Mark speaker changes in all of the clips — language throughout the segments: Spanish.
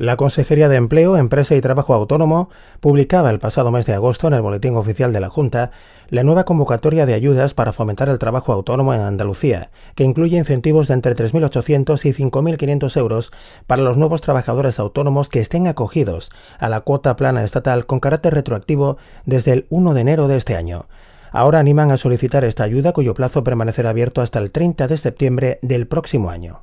Speaker 1: La Consejería de Empleo, Empresa y Trabajo Autónomo publicaba el pasado mes de agosto en el Boletín Oficial de la Junta la nueva convocatoria de ayudas para fomentar el trabajo autónomo en Andalucía, que incluye incentivos de entre 3.800 y 5.500 euros para los nuevos trabajadores autónomos que estén acogidos a la cuota plana estatal con carácter retroactivo desde el 1 de enero de este año. Ahora animan a solicitar esta ayuda cuyo plazo permanecerá abierto hasta el 30 de septiembre del próximo año.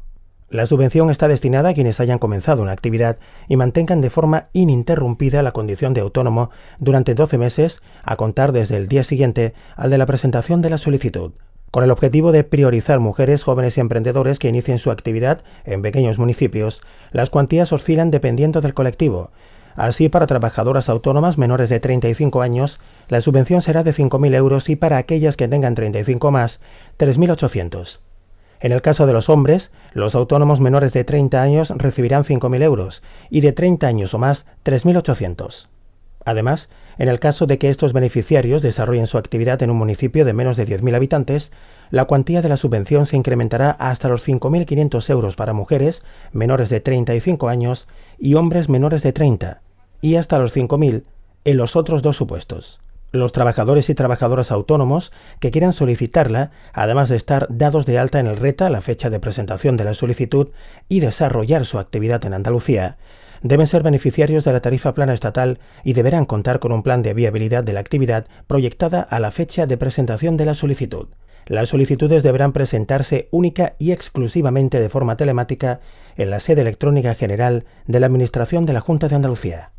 Speaker 1: La subvención está destinada a quienes hayan comenzado una actividad y mantengan de forma ininterrumpida la condición de autónomo durante 12 meses a contar desde el día siguiente al de la presentación de la solicitud, con el objetivo de priorizar mujeres, jóvenes y emprendedores que inicien su actividad en pequeños municipios. Las cuantías oscilan dependiendo del colectivo. Así, para trabajadoras autónomas menores de 35 años, la subvención será de 5.000 euros y para aquellas que tengan 35 más, 3.800. En el caso de los hombres, los autónomos menores de 30 años recibirán 5.000 euros y de 30 años o más 3.800. Además, en el caso de que estos beneficiarios desarrollen su actividad en un municipio de menos de 10.000 habitantes, la cuantía de la subvención se incrementará hasta los 5.500 euros para mujeres menores de 35 años y hombres menores de 30, y hasta los 5.000 en los otros dos supuestos. Los trabajadores y trabajadoras autónomos que quieran solicitarla, además de estar dados de alta en el RETA, a la fecha de presentación de la solicitud, y desarrollar su actividad en Andalucía, deben ser beneficiarios de la tarifa plana estatal y deberán contar con un plan de viabilidad de la actividad proyectada a la fecha de presentación de la solicitud. Las solicitudes deberán presentarse única y exclusivamente de forma telemática en la sede electrónica general de la Administración de la Junta de Andalucía.